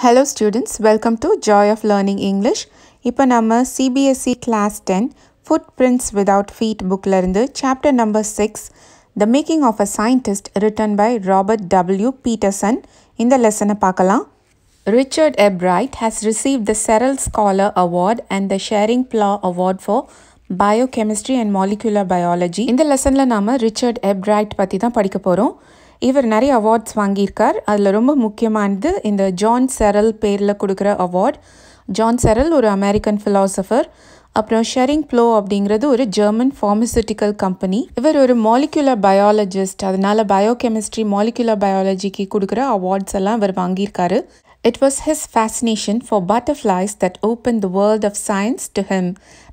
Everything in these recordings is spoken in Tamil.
Hello students welcome to joy of learning English இப்போ நம்ம CBSE class ten footprints without feet புக்கிலேருந்து chapter number six the making of a scientist written by Robert W Peterson இந்த லெசனை பார்க்கலாம் Richard Ebright has receive the Searle scholar award and the Schering Plough award for biochemistry and molecular biology இந்த லெசனில் நாம் ரிச்சர்ட் எப்ரைட் பற்றி தான் படிக்க போகிறோம் இவர் நிறைய அவார்ட்ஸ் வாங்கியிருக்கார் அதில் ரொம்ப முக்கியமானது இந்த ஜான் செரல் பேரில் கொடுக்குற அவார்ட் ஜான் செரல் ஒரு அமெரிக்கன் ஃபிலாசபர் அப்புறம் ஷெரிங் ப்ளோ அப்படிங்கிறது ஒரு ஜெர்மன் ஃபார்மசூட்டிக்கல் கம்பெனி இவர் ஒரு மாலிகுலர் பயாலஜிஸ்ட் அதனால் பயோகெமிஸ்ட்ரி மாலிகுலர் பயாலஜிக்கு கொடுக்குற அவார்ட்ஸ் எல்லாம் இவர் வாங்கியிருக்காரு It was his fascination for butterflies that opened the world of science to him.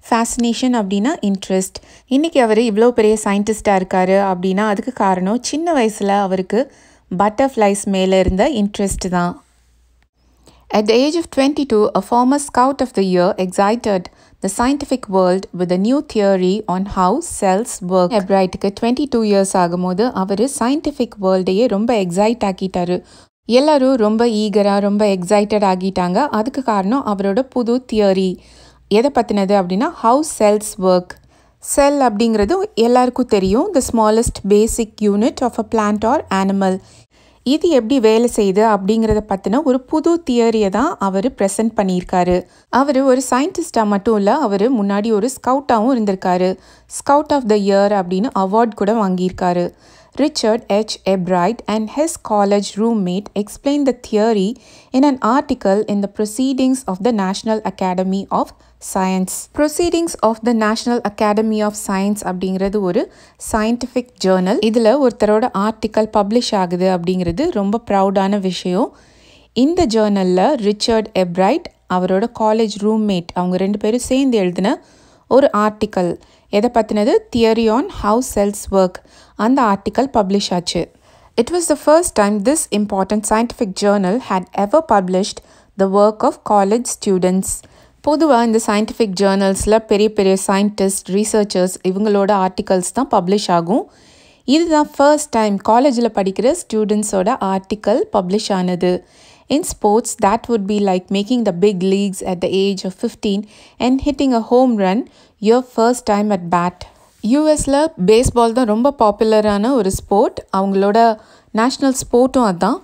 Fascination அப்படின்னா இன்ட்ரெஸ்ட் இன்றைக்கி அவர் இவ்வளோ பெரிய சயின்டிஸ்டாக இருக்கார் அப்படின்னா அதுக்கு காரணம் சின்ன வயசில் அவருக்கு பட்டர்ஃப்ளைஸ் மேலே இருந்த இன்ட்ரெஸ்ட் தான் At the age of 22, a former scout of the year excited the scientific world with a new theory on how cells work. Ebright 22 years ஆகும்போது அவர் சயின்டிஃபிக் வேர்ல்டையே ரொம்ப எக்ஸைட் ஆக்கிட்டாரு எல்லாரும் ரொம்ப ஈகராக ரொம்ப எக்ஸைட்டட் ஆகிட்டாங்க அதுக்கு காரணம் அவரோட புது தியரி எதை பற்றினது அப்படின்னா ஹவு செல்ஸ் ஒர்க் செல் அப்படிங்கிறது எல்லாருக்கும் தெரியும் the smallest basic unit of a plant or animal இது எப்படி வேலை செய்யுது அப்படிங்கிறத பற்றின ஒரு புது தியரியை தான் அவர் ப்ரெசென்ட் பண்ணியிருக்காரு அவர் ஒரு சயின்டிஸ்டாக மட்டும் இல்லை அவர் முன்னாடி ஒரு ஸ்கவுட்டாகவும் இருந்திருக்காரு ஸ்கவுட் ஆஃப் த இயர் அப்படின்னு அவார்ட் கூட வாங்கியிருக்காரு Richard H. Ebright and his college roommate explained the theory in an article in the Proceedings of the National Academy of Science. Proceedings of the National Academy of Science அப்படிங்கிறது ஒரு scientific journal. இதில் ஒருத்தரோட article publish ஆகுது அப்படிங்கிறது ரொம்ப ப்ரௌடான விஷயம் இந்த ஜேர்னலில் ரிச்சர்ட் எப்ரைட் அவரோட காலேஜ் ரூம்மேட் அவங்க ரெண்டு பேரும் சேர்ந்து எழுதின ஒரு ஆர்டிக்கல் எதை பற்றினது theory on how cells work. அந்த ஆர்டிக்கல் பப்ளிஷ் ஆச்சு it was the first time this important scientific journal had ever published the work of college students பொதுவாக இந்த சயின்டிஃபிக் ஜேர்னல்ஸில் பெரிய பெரிய சயின்டிஸ்ட் ரீசர்ச்சர்ஸ் இவங்களோட ஆர்டிகல்ஸ் தான் பப்ளிஷ் ஆகும் இதுதான் ஃபர்ஸ்ட் டைம் காலேஜில் படிக்கிற ஸ்டூடெண்ட்ஸோட ஆர்டிக்கல் பப்ளிஷ் ஆனது In sports, that would be like making the big leagues at the age of 15 and hitting a home run your first time at bat. யூஎஸில் பேஸ்பால் தான் ரொம்ப பாப்புலரான ஒரு ஸ்போர்ட் அவங்களோட நேஷ்னல் ஸ்போர்ட்டும் அதுதான்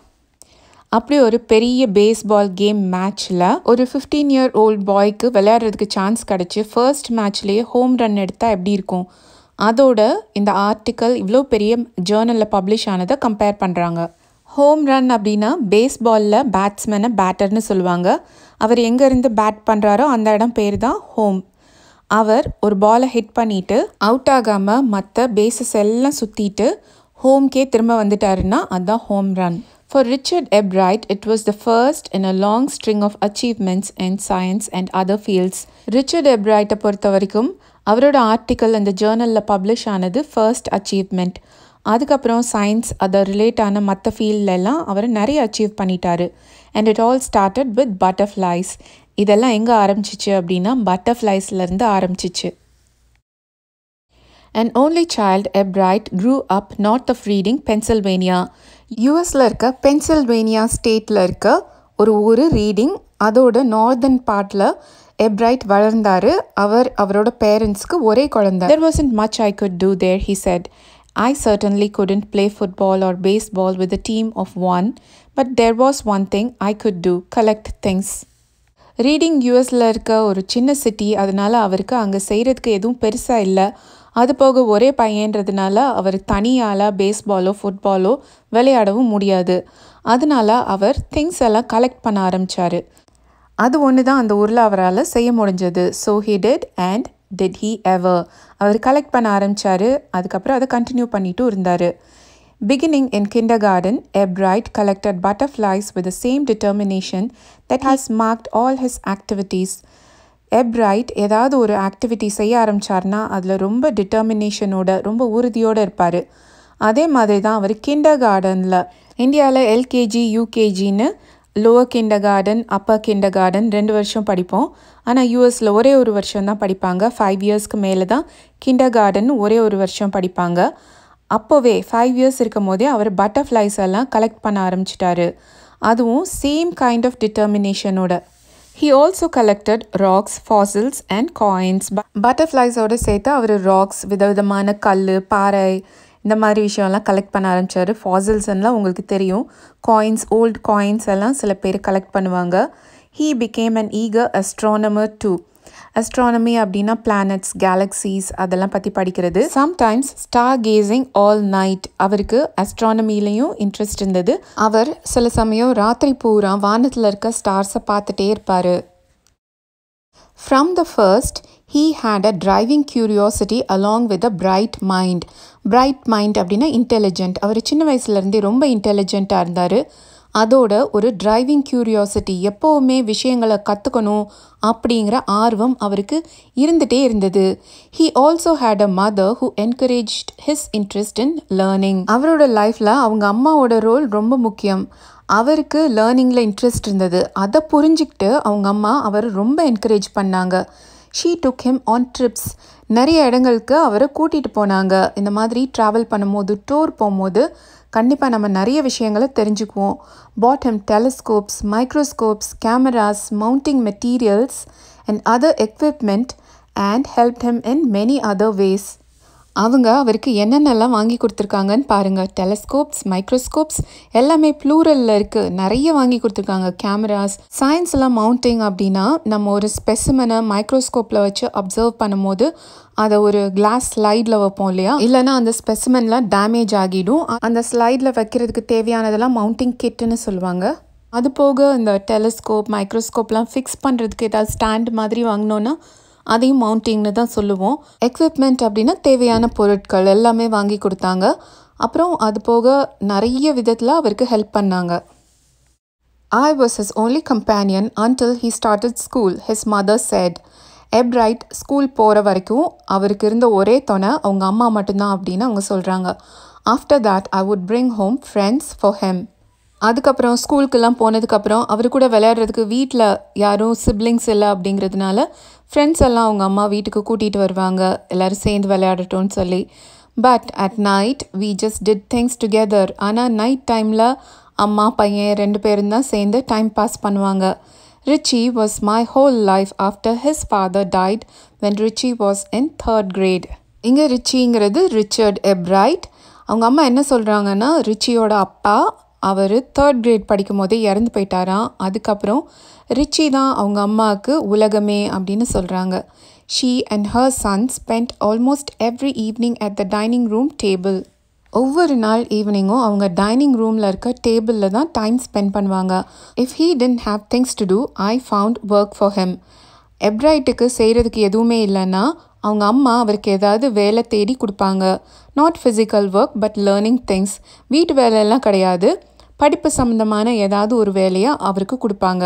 அப்படி ஒரு பெரிய பேஸ்பால் கேம் மேட்ச்சில் ஒரு ஃபிஃப்டீன் இயர் ஓல்ட் பாய்க்கு விளையாடுறதுக்கு சான்ஸ் கிடச்சி ஃபர்ஸ்ட் மேட்ச்லேயே ஹோம் ரன் எடுத்தால் எப்படி இருக்கும் அதோட இந்த ஆர்டிக்கல் இவ்வளோ பெரிய ஜேர்னலில் பப்ளிஷ் ஆனதை கம்பேர் பண்ணுறாங்க ஹோம் ரன் அப்படின்னா பேஸ்பாலில் பேட்ஸ்மேனை பேட்டர்னு சொல்லுவாங்க அவர் எங்கேருந்து பேட் பண்ணுறாரோ அந்த இடம் பேர் தான் ஹோம் அவர் ஒரு பாலை ஹிட் பண்ணிவிட்டு அவுட் ஆகாமல் மற்ற பேசஸ் எல்லாம் சுற்றிட்டு ஹோம்கே திரும்ப வந்துட்டாருன்னா அதுதான் home run for Richard Ebright it was the first in a long string of achievements in science and other fields Richard எப்ராய்ட்டை பொறுத்த வரைக்கும் அவரோட ஆர்டிக்கல் அந்த ஜேர்னலில் பப்ளிஷ் ஆனது ஃபர்ஸ்ட் அச்சீவ்மெண்ட் அதுக்கப்புறம் சயின்ஸ் அதை ரிலேட்டான மற்ற எல்லாம் அவர் நிறைய அச்சீவ் பண்ணிட்டாரு and it all started with butterflies இதெல்லாம் எங்கே ஆரம்பிச்சிச்சு அப்படின்னா பட்டர்ஃப்ளைஸ்லேருந்து ஆரம்பிச்சிச்சு and only child Ebright grew up north of Reading Pennsylvania யூஎஸில் இருக்க பென்சில்வேனியா ஸ்டேட்டில் இருக்க ஒரு ஊர் ரீடிங் அதோட நார்தன் பார்ட்டில் எப்ரைட் வளர்ந்தார் அவர் அவரோட பேரண்ட்ஸ்க்கு ஒரே குழந்தை there wasn't much I could do there he said I certainly couldn't play football or baseball with a team of one, but there was one thing I could do collect things. Reading யூஎஸில் இருக்க ஒரு சின்ன சிட்டி அதனால் அவருக்கு அங்கே செய்கிறதுக்கு எதுவும் பெருசாக இல்லை அது போக ஒரே பையன்றதுனால அவர் தனியால் பேஸ்பாலோ ஃபுட்பாலோ விளையாடவும் முடியாது அதனால் அவர் திங்ஸ் எல்லாம் கலெக்ட் பண்ண ஆரம்பித்தார் அது ஒன்று தான் அந்த ஊரில் அவரால் செய்ய முடிஞ்சது so he did and did he ever அவர் கலெக்ட் பண்ண ஆரம்பித்தார் அதுக்கப்புறம் அதை கண்டினியூ பண்ணிகிட்டும் இருந்தார் Beginning in kindergarten, Ebright collected butterflies with the same determination that has marked all his activities. Ebright ஏதாவது ஒரு ஆக்டிவிட்டி செய்ய ஆரம்பித்தார்னா அதில் ரொம்ப டிட்டர்மினேஷனோட ரொம்ப உறுதியோடு இருப்பார் அதே மாதிரி தான் அவர் கிண்டர் கார்டனில் இந்தியாவில் எல்கேஜி யூகேஜின்னு lower kindergarten upper kindergarten ரெண்டு வருஷம் படிப்போம் ஆனால் யூஎஸில் ஒரே ஒரு வருஷம் தான் படிப்பாங்க ஃபைவ் இயர்ஸ்க்கு மேலே தான் கிண்டர் கார்டன் ஒரே ஒரு வருஷம் படிப்பாங்க அப்போவே ஃபைவ் இயர்ஸ் இருக்கும் போதே அவர் பட்டர்ஃப்ளைஸ் எல்லாம் கலெக்ட் பண்ண ஆரம்பிச்சிட்டாரு அதுவும் சேம் கைண்ட் ஆஃப் டிட்டர்மினேஷனோட he also collected rocks fossils and coins பட்டர்ஃப்ளைஸோடு சேர்த்து அவர் ராக்ஸ் விதவிதமான கல் பாறை இந்த மாதிரி விஷயம்லாம் கலெக்ட் பண்ண ஆரம்பித்தார் ஃபாசில்ஸ்லாம் உங்களுக்கு தெரியும் காயின்ஸ் ஓல்டு காயின்ஸ் எல்லாம் சில பேர் கலெக்ட் பண்ணுவாங்க he became an eager astronomer too astronomy அப்படின்னா பிளானட்ஸ் கேலக்சிஸ் அதெல்லாம் பற்றி படிக்கிறது sometimes star gazing all night அவருக்கு அஸ்ட்ரானமிலையும் இன்ட்ரெஸ்ட் இருந்தது அவர் சில சமயம் ராத்திரி பூரா வானத்தில் இருக்க ஸ்டார்ஸை பார்த்துட்டே இருப்பார் from the first he had a driving curiosity along with a bright mind bright mind அப்படின்னா இன்டெலிஜென்ட் அவர் சின்ன வயசுலேருந்தே ரொம்ப இன்டெலிஜென்ட்டாக இருந்தார் அதோட ஒரு டிரைவிங் க்யூரியாசிட்டி எப்போவுமே விஷயங்களை கற்றுக்கணும் அப்படிங்கிற ஆர்வம் அவருக்கு இருந்துகிட்டே இருந்தது he also had a mother who encourage his interest in learning அவரோட லைஃப்பில் அவங்க அம்மாவோட ரோல் ரொம்ப முக்கியம் அவருக்கு லேர்னிங்கில் இன்ட்ரெஸ்ட் இருந்தது அதை புரிஞ்சுக்கிட்டு அவங்க அம்மா அவர் ரொம்ப என்கரேஜ் பண்ணாங்க she took him on trips நிறைய இடங்களுக்கு அவரை கூட்டிகிட்டு போனாங்க இந்த மாதிரி ட்ராவல் பண்ணும்போது டூர் போகும்போது கண்டிப்பாக நம்ம நிறைய விஷயங்களை தெரிஞ்சுக்குவோம் bought him telescopes microscopes cameras mounting materials and other equipment and help him in many other ways அவங்க அவருக்கு என்னென்னலாம் வாங்கி கொடுத்துருக்காங்கன்னு பாருங்கள் டெலஸ்கோப்ஸ் மைக்ரோஸ்கோப்ஸ் எல்லாமே ப்ளூரலில் இருக்குது நிறைய வாங்கி கொடுத்துருக்காங்க கேமராஸ் சயின்ஸ்லாம் மவுண்டிங் அப்படின்னா நம்ம ஒரு ஸ்பெசிமனை மைக்ரோஸ்கோப்பில் வச்சு அப்சர்வ் பண்ணும்போது அதை ஒரு கிளாஸ் ஸ்லைடில் வைப்போம் இல்லையா இல்லைனா அந்த ஸ்பெசிமன்லாம் டேமேஜ் ஆகிடும் அந்த ஸ்லைடில் வைக்கிறதுக்கு தேவையானதெல்லாம் மவுண்டிங் கிட்டுன்னு சொல்லுவாங்க அது போக இந்த டெலஸ்கோப் மைக்ரோஸ்கோப்லாம் ஃபிக்ஸ் பண்ணுறதுக்கு ஏதாவது ஸ்டாண்ட் மாதிரி வாங்கினோன்னா அதையும் மவுண்டிங்னு தான் சொல்லுவோம் எக்யூப்மெண்ட் அப்படின்னா தேவையான பொருட்கள் எல்லாமே வாங்கி கொடுத்தாங்க அப்புறம் அது போக நிறைய விதத்தில் அவருக்கு ஹெல்ப் பண்ணாங்க I was his only companion until he started school his mother said Ebright school போகிற வரைக்கும் அவருக்கு இருந்த ஒரே துணை அவங்க அம்மா மட்டும்தான் அப்படின்னு அவங்க சொல்கிறாங்க after that I would bring home friends for him அதுக்கப்புறம் ஸ்கூலுக்கெல்லாம் போனதுக்கப்புறம் அவர் கூட விளையாடுறதுக்கு வீட்டில் யாரும் சிப்ளிங்ஸ் இல்லை அப்படிங்கிறதுனால ஃப்ரெண்ட்ஸ் எல்லாம் அவங்க அம்மா வீட்டுக்கு கூட்டிகிட்டு வருவாங்க எல்லோரும் சேர்ந்து விளையாடட்டும்னு சொல்லி but at night we just did things together ஆனால் நைட் டைமில் அம்மா பையன் ரெண்டு பேரும் தான் சேர்ந்து டைம் பாஸ் பண்ணுவாங்க Richie was my whole life after his father died when Richie was in third grade இங்கே ரிச்சிங்கிறது ரிச்சர்ட் எப்ரைட் அவங்க அம்மா என்ன சொல்கிறாங்கன்னா ரிச்சியோட அப்பா அவர் தேர்ட் கிரேட் படிக்கும் போதே இறந்து போயிட்டாராம் அதுக்கப்புறம் ரிச்சி தான் அவங்க அம்மாவுக்கு உலகமே அப்படின்னு சொல்கிறாங்க she and her son spend almost every evening at the dining room table ஒவ்வொரு நாள் ஈவினிங்கும் அவங்க டைனிங் ரூமில் இருக்க டேபிளில் தான் டைம் ஸ்பெண்ட் பண்ணுவாங்க if he didn't have things to do I found work for him எப்ரைட்டுக்கு செய்கிறதுக்கு எதுவுமே இல்லைன்னா அவங்க அம்மா அவருக்கு ஏதாவது வேலை தேடி கொடுப்பாங்க not physical work but learning things வீட்டு வேலையெல்லாம் கிடையாது படிப்பு சம்மந்தமான ஏதாவது ஒரு வேலையை அவருக்கு கொடுப்பாங்க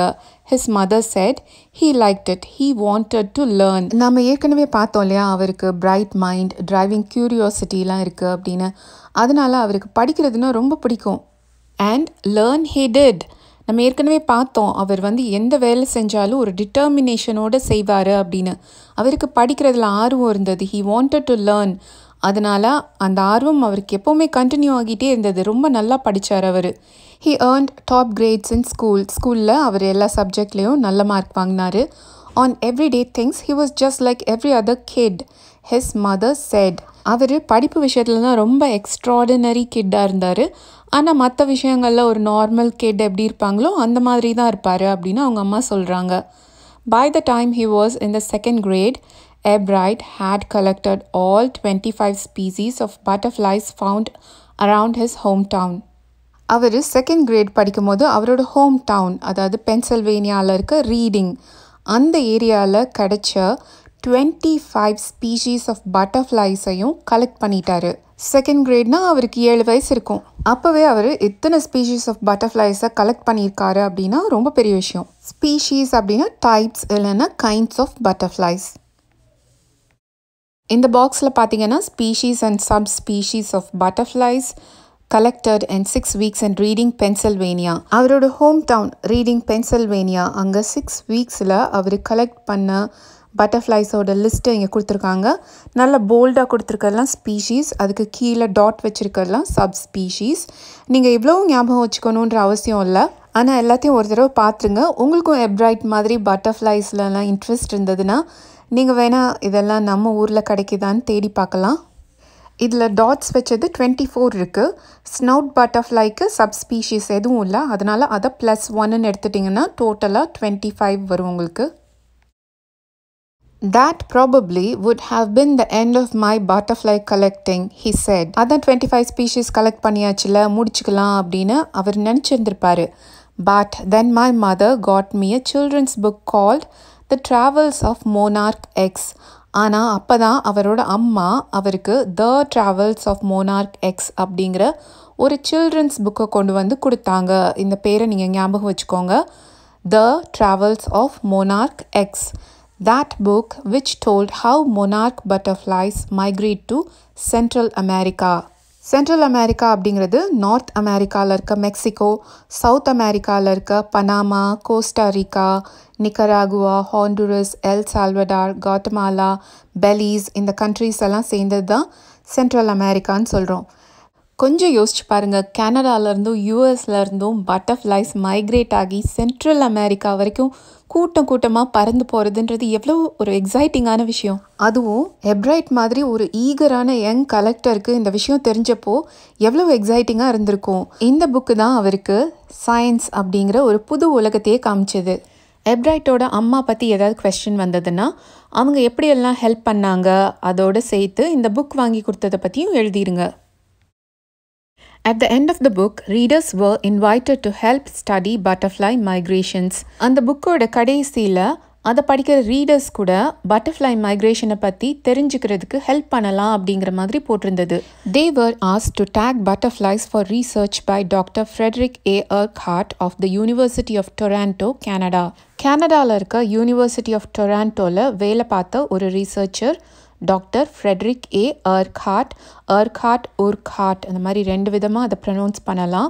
his mother said he liked it he wanted to learn நம்ம ஏற்கனவே பார்த்தோம் இல்லையா அவருக்கு பிரைட் மைண்ட் டிரைவிங் க்யூரியாசிட்டிலாம் இருக்குது அப்படின்னு அதனால் அவருக்கு படிக்கிறதுனா ரொம்ப பிடிக்கும் அண்ட் லேர்ன் ஹீ டிட் நம்ம ஏற்கனவே பார்த்தோம் அவர் வந்து எந்த வேலை செஞ்சாலும் ஒரு டிட்டர்மினேஷனோடு செய்வார் அப்படின்னு அவருக்கு படிக்கிறதுல ஆர்வம் இருந்தது ஹீ வாண்டட் டு லேர்ன் அதனால் அந்த ஆர்வம் அவருக்கு எப்போவுமே கண்டினியூ ஆகிட்டே இருந்தது ரொம்ப நல்லா படித்தார் அவர் he earned top grades in school ஸ்கூலில் அவர் எல்லா சப்ஜெக்ட்லேயும் நல்ல மார்க் வாங்கினார் on every day things he was just like every other kid his mother said அவர் படிப்பு விஷயத்துலலாம் ரொம்ப எக்ஸ்ட்ராடினரி கிட்டாக இருந்தார் ஆனால் மற்ற விஷயங்களில் ஒரு நார்மல் கிட் எப்படி இருப்பாங்களோ அந்த மாதிரி தான் இருப்பார் அப்படின்னு அவங்க அம்மா சொல்கிறாங்க by the time he was in the second grade Ebright had collected all 25 species of butterflies found around his hometown. அவர் செகண்ட் கிரேட் படிக்கும்போது அவரோட ஹோம் டவுன் அதாவது பென்சில்வேனியாவில் இருக்க ரீடிங் அந்த ஏரியாவில் கிடைச்ச டுவெண்ட்டி ஃபைவ் ஸ்பீஷீஸ் ஆஃப் பட்டர்ஃப்ளைஸையும் கலெக்ட் பண்ணிட்டாரு செகண்ட் கிரேட்னா அவருக்கு ஏழு வயசு இருக்கும் அப்போவே அவர் இத்தனை ஸ்பீஷீஸ் ஆஃப் பட்டர்ஃப்ளைஸை கலெக்ட் பண்ணியிருக்காரு அப்படின்னா ரொம்ப பெரிய விஷயம் ஸ்பீஷீஸ் அப்படின்னா டைப்ஸ் இல்லைன்னா கைண்ட்ஸ் ஆஃப் பட்டர்ஃப்ளைஸ் இந்த பாக்ஸில் பார்த்தீங்கன்னா species and subspecies of butterflies collected and six weeks and Reading Pennsylvania அவரோட ஹோம் டவுன் ரீடிங் பென்சில்வேனியா அங்கே சிக்ஸ் வீக்ஸில் அவர் கலெக்ட் பண்ண பட்டர்ஃப்ளைஸோட லிஸ்ட்டு இங்கே கொடுத்துருக்காங்க நல்ல போல்டாக கொடுத்துருக்கலாம் ஸ்பீஷீஸ் அதுக்கு கீழே டாட் வச்சுருக்கலாம் சப் ஸ்பீஷீஸ் நீங்கள் இவ்வளோ ஞாபகம் வச்சுக்கணுன்ற அவசியம் இல்லை ஆனால் எல்லாத்தையும் ஒரு தடவை பார்த்துருங்க உங்களுக்கும் எப்ரைட் மாதிரி பட்டர்ஃப்ளைஸ்லலாம் இன்ட்ரெஸ்ட் இருந்ததுன்னா நீங்கள் வேணால் இதெல்லாம் நம்ம ஊரில் கிடைக்குதான்னு தேடி பார்க்கலாம் இதில் டாட்ஸ் வச்சது டுவெண்ட்டி ஃபோர் இருக்குது ஸ்னவுட் பட்டர்ஃப்ளைக்கு சப்ஸ்பீஷீஸ் எதுவும் இல்லை அதனால் அதை ப்ளஸ் ஒன்னு எடுத்துட்டிங்கன்னா டோட்டலாக டுவெண்ட்டி ஃபைவ் வரும் உங்களுக்கு that probably would have been the end of my butterfly collecting he said. அதான் டுவெண்ட்டி ஃபைவ் ஸ்பீஷீஸ் கலெக்ட் பண்ணியாச்சுல முடிச்சுக்கலாம் அப்படின்னு அவர் நினச்சிருந்துருப்பார் but then my mother got me a children's book called the travels of monarch X ஆனால் அப்போ தான் அவரோட அம்மா அவருக்கு the travels of monarch X அப்படிங்கிற ஒரு சில்ட்ரன்ஸ் புக்கை கொண்டு வந்து கொடுத்தாங்க இந்த பேரை நீங்கள் ஞாபகம் வச்சுக்கோங்க the travels of monarch X that book which told how monarch butterflies migrate to Central America Central America அப்படிங்கிறது நார்த் அமெரிக்காவில் இருக்க மெக்சிகோ சவுத் அமெரிக்காவில் இருக்க Panama Costa Rica Nicaragua Honduras El Salvador Guatemala Belize இந்த கண்ட்ரிஸ் எல்லாம் சேர்ந்தது தான் சென்ட்ரல் அமெரிக்கான்னு சொல்கிறோம் கொஞ்சம் யோசிச்சு பாருங்கள் கனடாலேருந்தும் யூஎஸ்லேருந்தும் பட்டர்ஃப்ளைஸ் மைக்ரேட் ஆகி சென்ட்ரல் அமெரிக்கா வரைக்கும் கூட்டம் கூட்டமாக பறந்து போகிறதுன்றது எவ்வளோ ஒரு எக்ஸைட்டிங்கான விஷயம் அதுவும் எப்ரைட் மாதிரி ஒரு ஈகரான யங் கலெக்டருக்கு இந்த விஷயம் தெரிஞ்சப்போ எவ்வளோ எக்ஸைட்டிங்காக இருந்திருக்கும் இந்த புக்கு தான் அவருக்கு சயின்ஸ் அப்படிங்கிற ஒரு புது உலகத்தையே காமிச்சது எப்ரைட்டோட அம்மா பற்றி ஏதாவது கொஸ்டின் வந்ததுன்னா அவங்க எப்படியெல்லாம் ஹெல்ப் பண்ணாங்க அதோடு சேர்த்து இந்த புக் வாங்கி கொடுத்ததை பற்றியும் எழுதிருங்க At the end of the book, readers were invited to help study butterfly migrations. அந்த புக்கோட கடைசியில் அதை படிக்கிற ரீடர்ஸ் கூட பட்டர்ஃப்ளை மைக்ரேஷனை பற்றி தெரிஞ்சுக்கிறதுக்கு ஹெல்ப் பண்ணலாம் அப்படிங்கிற மாதிரி போட்டிருந்தது தே வர் ஆஸ் to tag butterflies for research by doctor Frederick A Urquhart of the university of Toronto Canada கனடாவில் இருக்க யூனிவர்சிட்டி ஆஃப் டொராண்டோவில் வேலை பார்த்த ஒரு researcher doctor Frederick A Urquhart Urquhart Urquhart அந்த மாதிரி ரெண்டு விதமாக அதை ப்ரனவுன்ஸ் பண்ணலாம்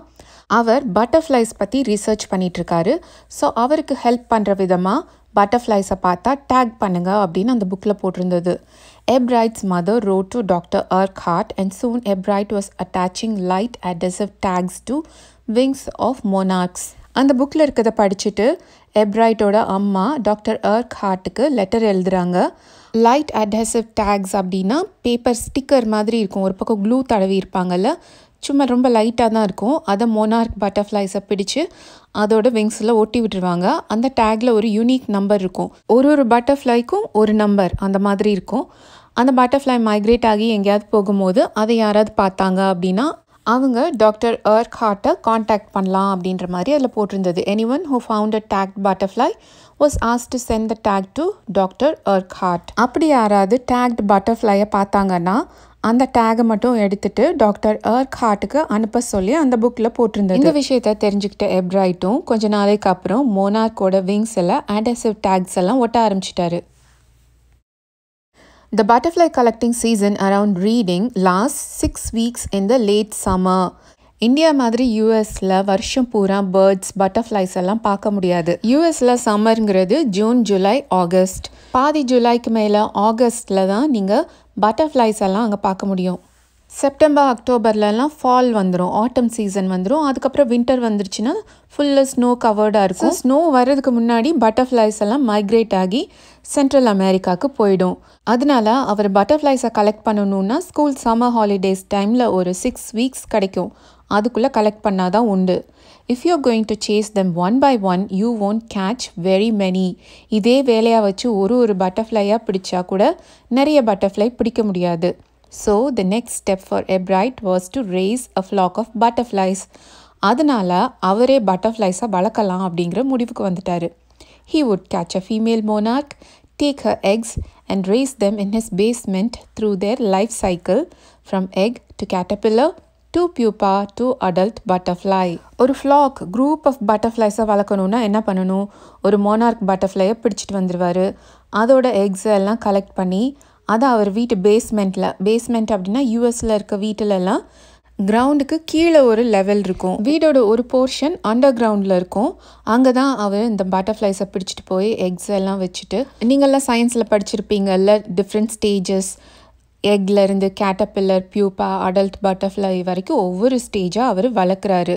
அவர் பட்டர்ஃப்ளைஸ் பற்றி ரீசர்ச் பண்ணிகிட்ருக்காரு ஸோ அவருக்கு ஹெல்ப் பண்ணுற விதமாக பட்டர்ஃப்ளைஸை பார்த்தா டேக் பண்ணுங்க அப்படின்னு அந்த புக்கில் போட்டிருந்தது Ebright's mother wrote to doctor Urquhart and soon Ebright was attaching light adhesive tags to wings of monarchs அந்த புக்கில் இருக்கிறத படிச்சுட்டு எப்ரைட்டோட அம்மா டாக்டர் அர்க் ஹார்ட்டுக்கு லெட்டர் எழுதுகிறாங்க லைட் அட்ஹெசிவ் டேக்ஸ் அப்படின்னா பேப்பர் ஸ்டிக்கர் மாதிரி இருக்கும் ஒரு பக்கம் க்ளூ தடவி இருப்பாங்கல்ல சும்மா ரொம்ப லைட்டாக தான் இருக்கும் அதை மோனார்க் பட்டர்ஃப்ளைஸை பிடிச்சு அதோட விங்ஸில் ஒட்டி விட்டுருவாங்க அந்த டேக்கில் ஒரு யூனிக் நம்பர் இருக்கும் ஒரு ஒரு பட்டர்ஃப்ளைக்கும் ஒரு நம்பர் அந்த மாதிரி இருக்கும் அந்த பட்டர்ஃப்ளை மைக்ரேட் ஆகி எங்கேயாவது போகும்போது அதை யாராவது பார்த்தாங்க அப்படின்னா அவங்க டாக்டர் ஏர்க் ஹார்ட்டை காண்டாக்ட் பண்ணலாம் அப்படின்ற மாதிரி அதில் போட்டிருந்தது any one who found a tag butterfly was ஆஸ் to send the tag to doctor Urquhart அப்படி யாராவது டேக்ட் பட்டர்ஃப்ளையை பார்த்தாங்கன்னா அந்த டேகை மட்டும் எடுத்துட்டு டாக்டர் ஏர்க் ஹார்ட்டுக்கு அனுப்ப சொல்லி அந்த புக்கில் போட்டிருந்தது இந்த விஷயத்த தெரிஞ்சுக்கிட்ட எப்ராய்ட்டும் கொஞ்ச நாளைக்கு அப்புறம் மோனார்க்கோட விங்ஸ் எல்லாம் அடசிவ் டேக்ஸ் எல்லாம் ஒட்ட ஆரம்பிச்சிட்டாரு The butterfly collecting season around reading lasts six weeks in the late summer. India மாதிரி யூஎஸில் வருஷம் பூரா பேர்ட்ஸ் பட்டர்ஃப்ளைஸ் எல்லாம் பார்க்க முடியாது யூஎஸில் சம்மருங்கிறது ஜூன் ஜூலை ஆகஸ்ட் பாதி ஜூலைக்கு மேலே ஆகஸ்டில் தான் நீங்கள் பட்டர்ஃப்ளைஸ் எல்லாம் அங்கே பார்க்க முடியும் செப்டம்பர் அக்டோபர்லலாம் ஃபால் வந்துடும் ஆட்டம் சீசன் வந்துடும் அதுக்கப்புறம் வின்டர் வந்துருச்சுன்னா ஃபுல்லாக ஸ்னோ கவர்டாக இருக்கும் ஸ்னோ வர்றதுக்கு முன்னாடி பட்டர்ஃப்ளைஸ் எல்லாம் மைக்ரேட் ஆகி சென்ட்ரல் அமெரிக்காவுக்கு போயிடும் அதனால அவர் பட்டர்ஃப்ளைஸை கலெக்ட் பண்ணணுன்னா ஸ்கூல் சம்மர் ஹாலிடேஸ் டைமில் ஒரு சிக்ஸ் வீக்ஸ் கிடைக்கும் அதுக்குள்ளே கலெக்ட் பண்ணால் தான் உண்டு if you going to chase them one by one you won't catch very many இதே வேலையாக வச்சு ஒரு ஒரு பட்டர்ஃப்ளையாக பிடிச்சா கூட நிறைய பட்டர்ஃப்ளை பிடிக்க முடியாது So the next step for Ebright was to raise a flock of butterflies. அதனால் அவரே பட்டர்ஃப்ளைஸை வளர்க்கலாம் அப்படிங்கிற முடிவுக்கு வந்துட்டார் he would catch a female monarch take her eggs and raise them in his basement through their life cycle from egg to caterpillar to pupa to adult butterfly ஒரு ஃப்ளாக் குரூப் ஆஃப் பட்டர்ஃப்ளைஸை வளர்க்கணுன்னா என்ன பண்ணணும் ஒரு மோனார்க் பட்டர்ஃப்ளையை பிடிச்சிட்டு வந்துடுவார் அதோட எக்ஸை எல்லாம் கலெக்ட் பண்ணி அது அவர் வீட்டு பேஸ்மெண்ட்டில் பேஸ்மெண்ட் அப்படின்னா யூஎஸில் இருக்க வீட்டிலலாம் கிரவுண்டுக்கு கீழே ஒரு லெவல் இருக்கும் வீடோட ஒரு போர்ஷன் அண்டர் கிரவுண்டில் இருக்கும் அங்கே தான் அவர் இந்த பட்டர்ஃப்ளைஸை பிடிச்சிட்டு போய் எக்ஸ் எல்லாம் வச்சுட்டு நீங்கள்லாம் சயின்ஸில் படிச்சிருப்பீங்கல்ல டிஃப்ரெண்ட் ஸ்டேஜஸ் எக்லேருந்து கேட்டப்பில்லர் பியூப்பா அடல்ட் பட்டர்ஃப்ளை வரைக்கும் ஒவ்வொரு ஸ்டேஜாக அவர் வளர்க்குறாரு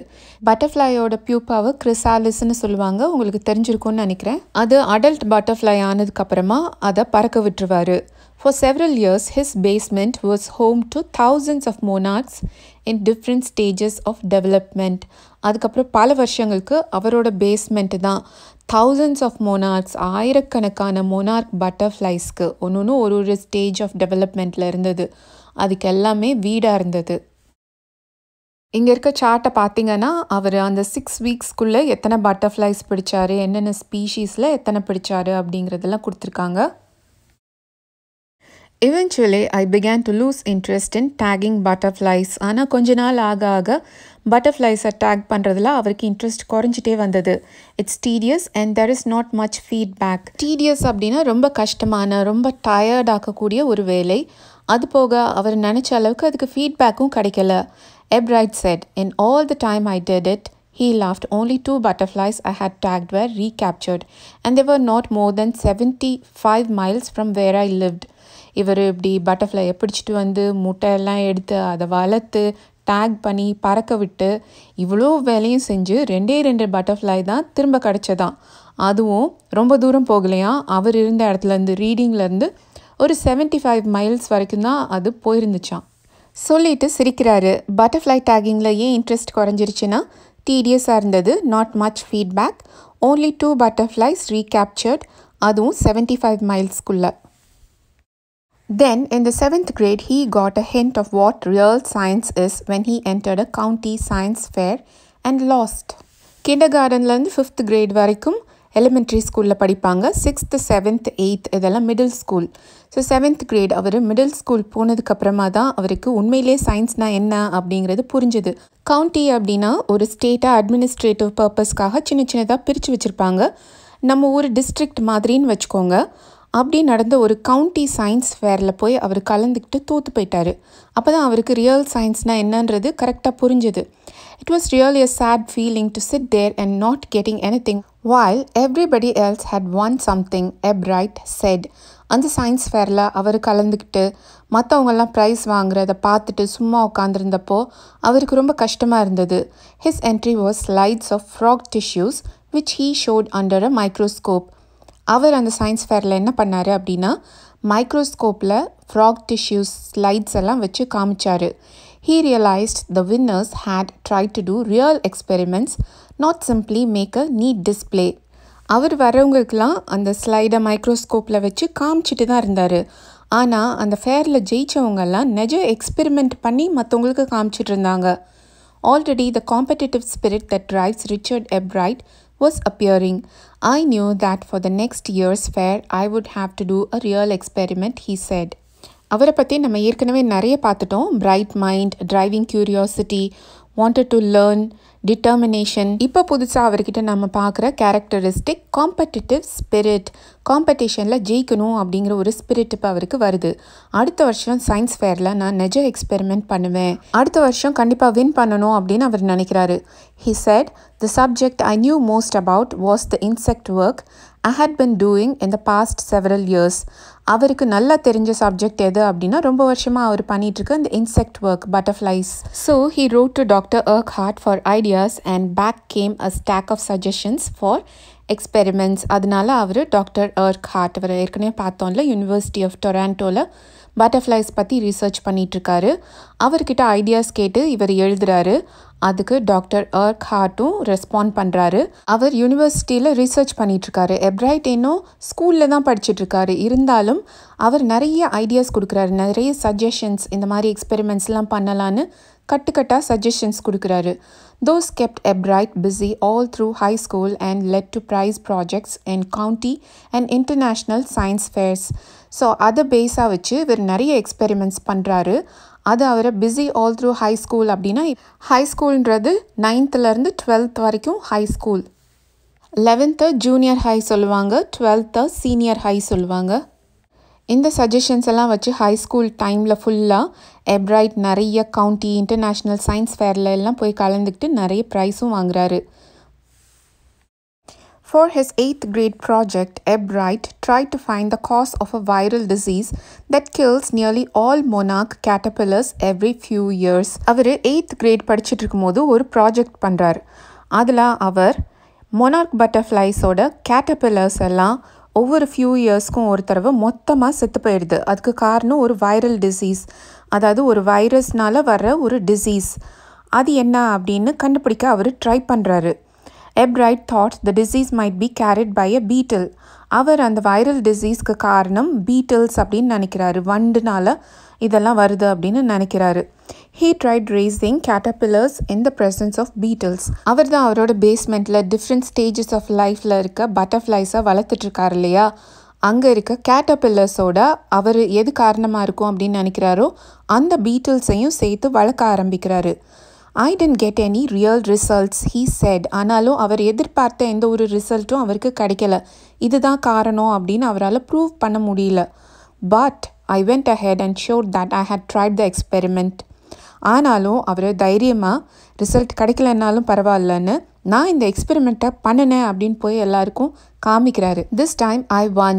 பட்டர்ஃப்ளையோட பியூப்பாவை கிறிசாலிஸ்ன்னு சொல்லுவாங்க உங்களுக்கு தெரிஞ்சிருக்கும்னு நினைக்கிறேன் அது அடல்ட் பட்டர்ஃப்ளை ஆனதுக்கப்புறமா அதை பறக்க விட்டுருவார் For several years, his basement was home to thousands of monarchs in different stages of development. அதுக்கப்புறம் பல வருஷங்களுக்கு அவரோட பேஸ்மெண்ட் தான் தௌசண்ட்ஸ் ஆஃப் மொனார்க்ஸ் ஆயிரக்கணக்கான மோனார்க் பட்டர்ஃப்ளைஸ்க்கு ஒன்று ஒன்று ஒரு ஒரு ஸ்டேஜ் ஆஃப் டெவலப்மெண்ட்டில் இருந்தது அதுக்கு எல்லாமே வீடாக இருந்தது இங்கே இருக்க சார்ட்டை பார்த்தீங்கன்னா அவர் அந்த சிக்ஸ் வீக்ஸ்க்குள்ளே எத்தனை பட்டர்ஃப்ளைஸ் பிடிச்சாரு என்னென்ன ஸ்பீஷீஸில் எத்தனை பிடிச்சாரு அப்படிங்கிறதெல்லாம் கொடுத்துருக்காங்க Eventually, I began to lose interest in tagging butterflies. ஆனால் கொஞ்ச நாள் ஆக ஆக பட்டர்ஃப்ளைஸை டேக் பண்ணுறதுல அவருக்கு இன்ட்ரெஸ்ட் குறைஞ்சிட்டே வந்தது it's tedious and there is not much feedback tedious அப்படின்னா ரொம்ப கஷ்டமான ரொம்ப டயர்டாக்கக்கூடிய ஒரு வேலை அது போக அவர் நினச்ச அளவுக்கு அதுக்கு ஃபீட்பேக்கும் கிடைக்கல Ebright said in all the time I did it He laughed. Only two butterflies I had tagged were recaptured, and they were not more than 75 miles from where I lived. இவர் இப்படி பட்டர்ஃப்ளையை பிடிச்சிட்டு வந்து முட்டையெல்லாம் எடுத்து அதை வளர்த்து டேக் பண்ணி பறக்க விட்டு இவ்வளோ வேலையும் செஞ்சு ரெண்டே ரெண்டு பட்டர்ஃப்ளை தான் திரும்ப கிடச்சதான் அதுவும் ரொம்ப தூரம் போகலையா அவர் இருந்த இடத்துலேருந்து ரீடிங்லேருந்து ஒரு செவன்ட்டி ஃபைவ் மைல்ஸ் வரைக்கும் தான் அது போயிருந்துச்சான் சொல்லிட்டு சிரிக்கிறாரு பட்டர்ஃப்ளை டேகிங்கில் ஏன் இன்ட்ரெஸ்ட் குறைஞ்சிருச்சுன்னா டீடியஸாக இருந்தது not much feedback only two butterflies recaptured அதுவும் செவன்ட்டி ஃபைவ் மைல்ஸ்குள்ளே Then, in the seventh grade, he got a hint of what real science is when he entered a county science fair and lost. கிண்டர்கார்டன்லேருந்து ஃபிஃப்த் கிரேட் வரைக்கும் எலிமெண்ட்ரி ஸ்கூலில் படிப்பாங்க சிக்ஸ்த்து செவன்த் எயித் இதெல்லாம் middle school so seventh grade அவர் மிடில் ஸ்கூல் போனதுக்கப்புறமா தான் அவருக்கு உண்மையிலே சயின்ஸ்னால் என்ன அப்படிங்கிறது புரிஞ்சுது கவுண்டி அப்படின்னா ஒரு ஸ்டேட்டாக அட்மினிஸ்ட்ரேட்டிவ் பர்பஸ்க்காக சின்ன சின்னதாக பிரித்து வச்சுருப்பாங்க நம்ம ஊர் டிஸ்ட்ரிக்ட் மாதிரின்னு வச்சுக்கோங்க அப்படி நடந்த ஒரு கவுண்டி சயின்ஸ் ஃபேரில் போய் அவர் கலந்துக்கிட்டு தோற்று போயிட்டார் அப்போ தான் அவருக்கு ரியல் சயின்ஸ்னால் என்னன்றது கரெக்டாக புரிஞ்சுது it was real a sad feeling to sit there and not getting anything while everybody else had won something Ebright said அந்த சயின்ஸ் ஃபேரில் அவர் கலந்துக்கிட்டு மற்றவங்கெல்லாம் ப்ரைஸ் வாங்குறத பார்த்துட்டு சும்மா உட்காந்துருந்தப்போ அவருக்கு ரொம்ப கஷ்டமாக இருந்தது his entry was slides of frog tissues which he showed under a microscope அவர் அந்த சயின்ஸ் ஃபேரில் என்ன பண்ணார் அப்படின்னா மைக்ரோஸ்கோப்பில் ஃப்ராக் டிஷ்யூஸ் ஸ்லைட்ஸ் எல்லாம் வச்சு காமிச்சார் he realized the winners had try to do real experiments not simply make a neat display அவர் வரவங்களுக்கெல்லாம் அந்த ஸ்லைடை மைக்ரோஸ்கோப்பில் வச்சு காமிச்சிட்டு தான் இருந்தார் ஆனால் அந்த ஃபேரில் ஜெயித்தவங்கெல்லாம் நெஜ எக்ஸ்பெரிமெண்ட் பண்ணி மற்றவங்களுக்கு காமிச்சிட்டு இருந்தாங்க already the competitive spirit that drives Richard Ebright was appearing. I knew that for the next year's fair, I would have to do a real experiment, he said. அவரை பற்றி நம்ம ஏற்கனவே நிறைய பார்த்துட்டோம் bright mind driving curiosity wanted to learn determination இப்போ புதுசாக அவர்கிட்ட நம்ம பார்க்குற கேரக்டரிஸ்டிக் காம்படிட்டிவ் ஸ்பிரிட் காம்படிஷனில் ஜெயிக்கணும் அப்படிங்கிற ஒரு ஸ்பிரிட் இப்போ அவருக்கு வருது அடுத்த வருஷம் சயின்ஸ் ஃபேரில் நான் நெஜ எக்ஸ்பெரிமெண்ட் பண்ணுவேன் அடுத்த வருஷம் கண்டிப்பாக வின் பண்ணணும் அப்படின்னு அவர் நினைக்கிறாரு he said the subject I knew most about was the insect work I had been doing இந்த பாஸ்ட் செவரல் இயர்ஸ் அவருக்கு நல்லா தெரிஞ்ச சப்ஜெக்ட் எது அப்படின்னா ரொம்ப வருஷமாக அவர் பண்ணிகிட்ருக்க இந்த insect work butterflies so he wrote to doctor Urquhart for ideas and back came a stack of suggestions for experiments அதனால அவர் டாக்டர் அர்க் ஹார்ட் அவர் ஏற்கனவே பார்த்தோம்ல யூனிவர்சிட்டி ஆஃப் டொராண்டோவில் பட்டர்ஃப்ளைஸ் பற்றி ரிசர்ச் பண்ணிகிட்ருக்காரு அவர்கிட்ட ஐடியாஸ் கேட்டு இவர் எழுதுகிறாரு அதுக்கு டாக்டர் அர்க் ஹார்ட்டும் ரெஸ்பாண்ட் பண்ணுறாரு அவர் யூனிவர்சிட்டியில் ரிசர்ச் பண்ணிகிட்ருக்காரு எப்ரைட் இன்னும் ஸ்கூலில் தான் படிச்சுட்ருக்காரு இருந்தாலும் அவர் நிறைய ஐடியாஸ் கொடுக்குறாரு நிறைய சஜஷன்ஸ் இந்த மாதிரி எக்ஸ்பெரிமெண்ட்ஸ்லாம் பண்ணலான்னு கட்டுக்கட்டாக சஜஷன்ஸ் கொடுக்குறாரு those kept Ebright busy all through high school and led to prize projects and county and international science fairs so அதை பேஸாக வச்சு இவர் நிறைய எக்ஸ்பெரிமெண்ட்ஸ் பண்ணுறாரு அது அவரை busy all through high school அப்படின்னா ஹை ஸ்கூல்ன்றது நைன்த்துலேருந்து டுவெல்த் வரைக்கும் high school eleventh junior high சொல்லுவாங்க டுவெல்த்து சீனியர் ஹை சொல்லுவாங்க இந்த சஜஷன்ஸ் எல்லாம் வச்சு ஹை ஸ்கூல் டைமில் ஃபுல்லாக எப்ரைட் நிறைய கவுண்டி இன்டர்நேஷ்னல் சயின்ஸ் ஃபேரில் எல்லாம் போய் கலந்துக்கிட்டு நிறைய ப்ரைஸும் வாங்குறாரு For his 8th grade project, Ebright tried to find the cause of a viral disease that kills nearly all monarch caterpillars every few years. Our 8th grade படிச்சுட்டு இருக்கும்போது ஒரு ப்ராஜெக்ட் பண்ணுறார் அதில் அவர் மொனார்க் பட்டர்ஃப்ளைஸோட கேட்டர்பில்லர்ஸ் எல்லாம் ஒவ்வொரு ஃபியூ இயர்ஸ்க்கும் ஒரு தடவை மொத்தமாக செத்து போயிடுது அதுக்கு காரணம் ஒரு வைரல் டிசீஸ் அதாவது ஒரு வைரஸ்னால் வர்ற ஒரு டிசீஸ் அது என்ன அப்படின்னு கண்டுபிடிக்க அவர் ட்ரை பண்ணுறாரு afraid that the disease might be carried by a beetle அவர் அந்த வைரல் டிசீஸ்க்கு காரணம் பீட்டில்ஸ் அப்படின்னு நினைக்கிறாரு வண்டுனால இதெல்லாம் வருது அப்படின்னு நினைக்கிறாரு he tried raising caterpillars in the presence of beetles அவர் தான் அவரோட பேஸ்மெண்ட்டில் டிஃப்ரெண்ட் ஸ்டேஜஸ் ஆஃப் லைஃப்பில் இருக்க பட்டர்ஃப்ளைஸாக வளர்த்துட்ருக்காரு இல்லையா அங்கே இருக்க கேட்டபில்லர்ஸோட அவர் எது காரணமாக இருக்கும் அப்படின்னு நினைக்கிறாரோ அந்த பீட்டில்ஸையும் சேர்த்து வளர்க்க ஆரம்பிக்கிறாரு I didn't get any real results he said ஆனாலும் அவர் எதிர்பார்த்த எந்த ஒரு ரிசல்ட்டும் அவருக்கு கிடைக்கல இதுதான் காரணம் அப்படின்னு அவரால் ப்ரூவ் பண்ண முடியல but I went ahead and sure that I had tried the experiment ஆனாலும் அவர் தைரியமாக ரிசல்ட் கிடைக்கலன்னாலும் பரவாயில்லன்னு நான் இந்த எக்ஸ்பெரிமெண்ட்டை பண்ணினேன் அப்படின்னு போய் எல்லாருக்கும் காமிக்கிறாரு this time I won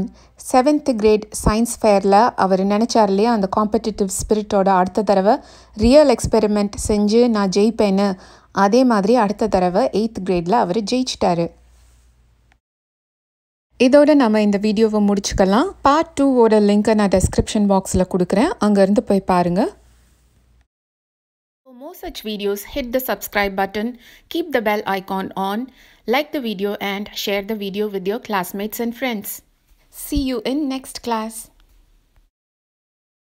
seventh grade science ஃபேரில் அவர் நினச்சார் இல்லையா அந்த காம்படிட்டிவ் ஸ்பிரிட்டோட அடுத்த தடவை ரியல் எக்ஸ்பெரிமெண்ட் செஞ்சு நான் ஜெயிப்பேன்னு அதே மாதிரி அடுத்த தடவை எயித் கிரேடில் அவர் ஜெயிச்சிட்டாரு இதோட நம்ம இந்த வீடியோவை முடிச்சுக்கலாம் பார்ட் டூவோட லிங்கை நான் டெஸ்கிரிப்ஷன் பாக்ஸில் கொடுக்குறேன் அங்கேருந்து போய் பாருங்கள் more such videos, hit the subscribe button, keep the bell icon on, like the video and share the video with your classmates and friends. See you in next class.